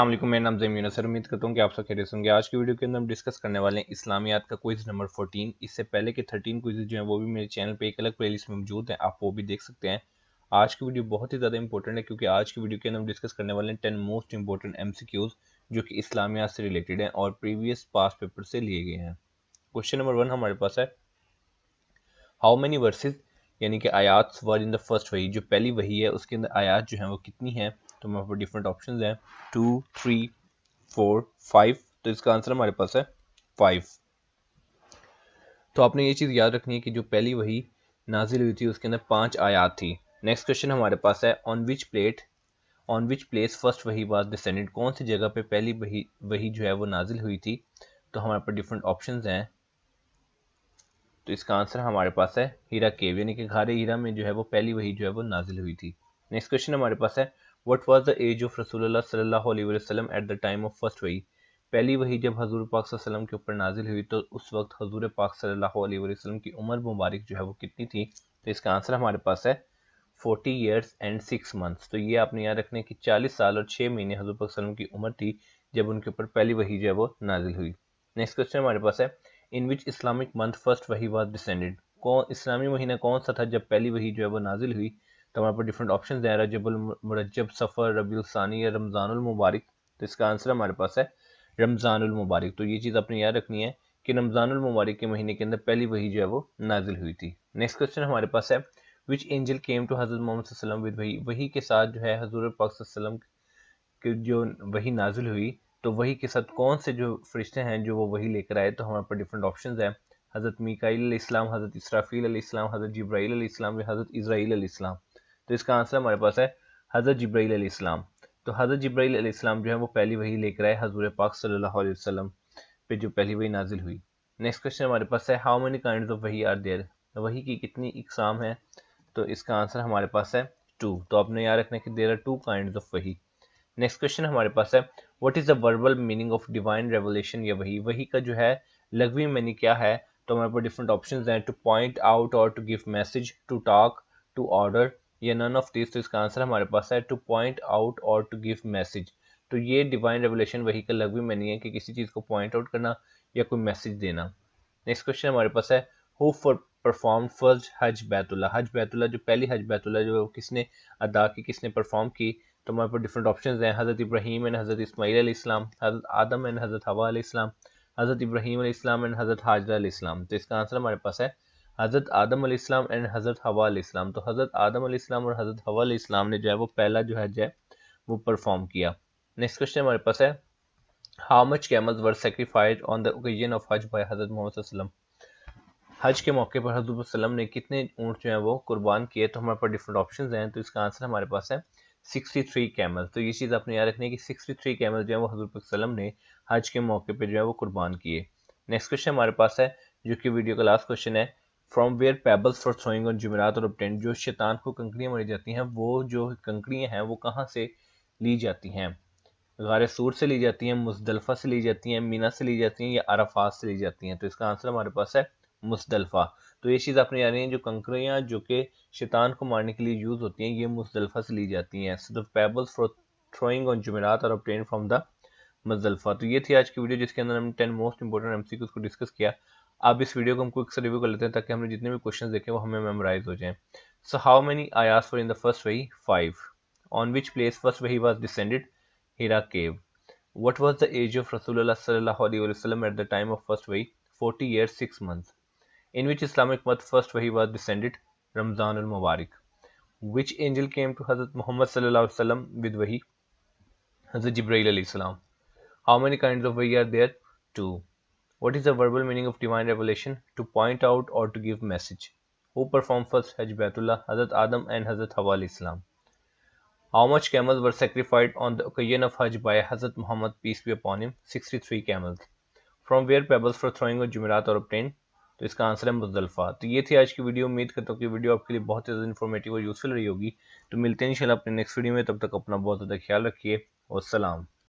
अल्लाह मेरा नाम जमीन सर उम्मीद करता हूँ कि आप सब खैरियत होंगे आज की वीडियो के अंदर हम डिस्कस करने वाले हैं इस्लामियात का क्विज़ नंबर 14 इससे पहले के 13 क्विज़ जो हैं वो भी मेरे चैनल पे एक अलग प्लेलिस्ट में मौजूद हैं आप वो भी देख सकते हैं आज की वीडियो बहुत ही ज़्यादा इंपॉर्टेंट है क्योंकि आज की वीडियो के अंदर हम डिस्कस करने वाले हैं टेन मोस्ट इंपॉर्टेंट एम जो कि इस्लामियात से रिलेटेड हैं और प्रीवियस पास पेपर से लिए गए हैं क्वेश्चन नंबर वन हमारे पास है हाउ मैनी वर्सेज यानी कि आयात वर इन द फर्स्ट वही जो पहली वही है उसके अंदर आयात जो है वो कितनी है तो हमारे पास डिफरेंट ऑप्शन हैं टू थ्री फोर फाइव तो इसका आंसर हमारे पास है फाइव तो आपने ये चीज़ याद रखनी है कि जो पहली वही नाजिल हुई थी उसके अंदर पाँच आयात थी नेक्स्ट क्वेश्चन हमारे पास है on which plate on which place first वही बात डिसेंडेड कौन सी जगह पे पहली वही वही जो है वो नाजिल हुई थी तो हमारे पास डिफरेंट ऑप्शन हैं तो इसका आंसर हमारे पास है हीरा केव यानी कि घारे हीरा में जो है वो पहली वही जो है वो नाजिल हुई थी नेक्स्ट क्वेश्चन हमारे पास है what was the age of Rasulullah सल्लल्लाहु अलैहि वसल्लम at the वही पहली वही जब हजूर पाक वसल्लम के ऊपर नाजिल हुई तो उस वक्त हजूर पाक सल्लल्लाहु की उम्र मुबारक जो है वो कितनी थी तो इसका आंसर हमारे पास है forty years and six months तो ये आपने याद रखने की चालीस साल और छः महीने हजूर पाक वसल्लम की उम्र थी जब उनके ऊपर पहली वही जो है वो नाजिल हुई नेक्स्ट क्वेश्चन हमारे पास है in which Islamic month first वही वाज डिसेंडेड कौन इस्लामी महीना कौन सा था जब पहली वही जो है वो नाजिल हुई तो हमारे पास डिफरेंट ऑप्शन हैं रजबुल मुरजब सफ़र रबीसानी या रमज़ानमबारक तो इसका आंसर हमारे पास है रमज़ानमबारक तो ये चीज़ आपने याद रखनी है कि रमज़ानमबारक के महीने के अंदर पहली वही जो है वो नाजिल हुई थी नेक्स्ट क्वेश्चन हमारे पास है विच एंजल केम टू हज़रत मोहम्मद विद वही वही के साथ जो है हजूर पाकलम की जो वही नाजिल हुई तो वही के साथ कौन से जो फरिश्ते हैं जो वो वही लेकर आए तो हमारे पास डिफरेंट ऑप्शन हैं हज़रत मिकाईल इस्लाम हज़रत इसराफ़ील इस्लाम हज़रत जब्राईल इस्लाम या हज़रत इसराइल इस्लाम तो इसका आंसर हमारे पास है हज़रत जब्राईल इस्लाम तो हज़रत जब्राईल इस्लाम जो है वो पहली वही लेकर आए हजूर पाक सल्लल्लाहु अलैहि वसल्लम पे जो पहली वही नाजिल हुई नेक्स्ट क्वेश्चन हमारे पास है हाउ मेनी काइंड ऑफ वही आर देयर वही की कितनी इकसाम है तो इसका आंसर हमारे पास है टू तो आपने याद रखना कि there are two kind of वही नेक्स्ट क्वेश्चन हमारे पास है what is the verbal meaning of divine revolution या वही वही का जो है लघवी मैंने क्या है तो हमारे पास डिफरेंट ऑप्शन हैं टू पॉइंट आउट और to give message to talk to order या नन ऑफ दिस तो इसका आंसर हमारे पास है टू पॉइंट आउट और टू गिव मैसेज तो ये डिवाइन रेवलेशन वही का लगभग मैं नहीं है कि किसी चीज़ को पॉइंट आउट करना या कोई मैसेज देना नेक्स्ट क्वेश्चन हमारे पास है हु फॉर परफॉर्म फर्स्ट हज बैतुल्ला हज बैतुल्ला जो पहली हज बैतुल्ला जो किसने अदा की किसने परफॉर्म की तो हमारे पास डिफरेंट ऑप्शन हैं हज़रत इब्राहिम एंड हज़रत इसमाईल इस्लाम हज़रत आदम एंड हज़रत हवा इस्लाम हज़रत इब्राहिम इस्लाम एंड हज़रत हाजरा इस्लाम तो इसका आंसर हमारे पास है हज़रत आदम आसमाम एंड हज़रत हवा आसमाम तो हज़रत आदम आसमाम और हज़रत हवा इस्लाम ने जो है वो पहला जो है जो है वो परफॉर्म किया नेक्स्ट क्वेश्चन हमारे पास है how much camels were sacrificed on the occasion of हज बाय हज़रत मोहम्मद हज के मौके पर हजरत वसलम ने कितने ऊँट जो है वो कुर्बान किए तो हमारे पास डिफरेंट ऑप्शन हैं तो इसका आंसर हमारे पास है सिक्सटी थ्री कैमल तो ये चीज़ आपने याद रखनी है कि सिक्सटी थ्री कैमल जो है वो हजरत वसलम ने हज के मौके पर जो है वो कुर्बान किए नेक्स्ट क्वेश्चन हमारे पास है जो कि वीडियो का लास्ट क्वेश्चन है from where pebbles for throwing on जुमेरात और अपटेंट जो शैतान को कंकड़ियाँ मारी जाती हैं वो जो कंकड़ियाँ हैं वो कहाँ से ली जाती हैं गार सूर से ली जाती हैं मुजदलफ़ा से ली जाती हैं मीना से ली जाती हैं या अरफात से ली जाती हैं तो इसका आंसर हमारे पास है मुजदलफ़ा तो ये चीज़ आपने जानी है जो कंकड़ियाँ जो कि शैतान को मारने के लिए यूज़ होती हैं ये मुजदलफ़ा से ली जाती हैं so the pebbles for throwing on जुमेरात और अपटेंट फ्राम द मुजदलफ़ा तो ये थी आज की वीडियो जिसके अंदर हमने टेन मोस्ट इंपॉर्टेंट एम को डिस्कस किया अब इस वीडियो को हम क्विक से रिव्यू कर लेते हैं ताकि हमने जितने भी क्वेश्चन देखे वो हमें मेमोराइज हो जाएं so how many ayahs were in the first wahi five on which place first wahi was descended hira cave what was the age of rasulullah sallallahu alaihi wasallam at the time of first wahi 40 years 6 months in which islamic month first wahi was descended ramzan al mubarak which angel came to hazrat muhammad sallallahu alaihi wasallam with wahi hazrat jibril alayhi salam how many kinds of wahi are there two What is the verbal meaning of divine revelation? To point out or to give message. Who performed first Hajj Baitullah? Hazrat Adam and Hazrat Hawa Islam. How much camels were sacrificed on the occasion of Hajj by Hazrat Muhammad peace be upon him? 63 camels. From where pebbles for throwing a जुमेरात और obtained? तो इसका answer है मुजलफा तो ये थी आज की video उम्मीद करता हूँ कि वीडियो आपके लिए बहुत ज़्यादा इन्फॉर्मेटिव और यूज़फुल रही होगी तो मिलते हैं इंशाल्लाह अपने नेक्स्ट वीडियो में तब तक अपना बहुत ज़्यादा ख्याल रखिए और सलाम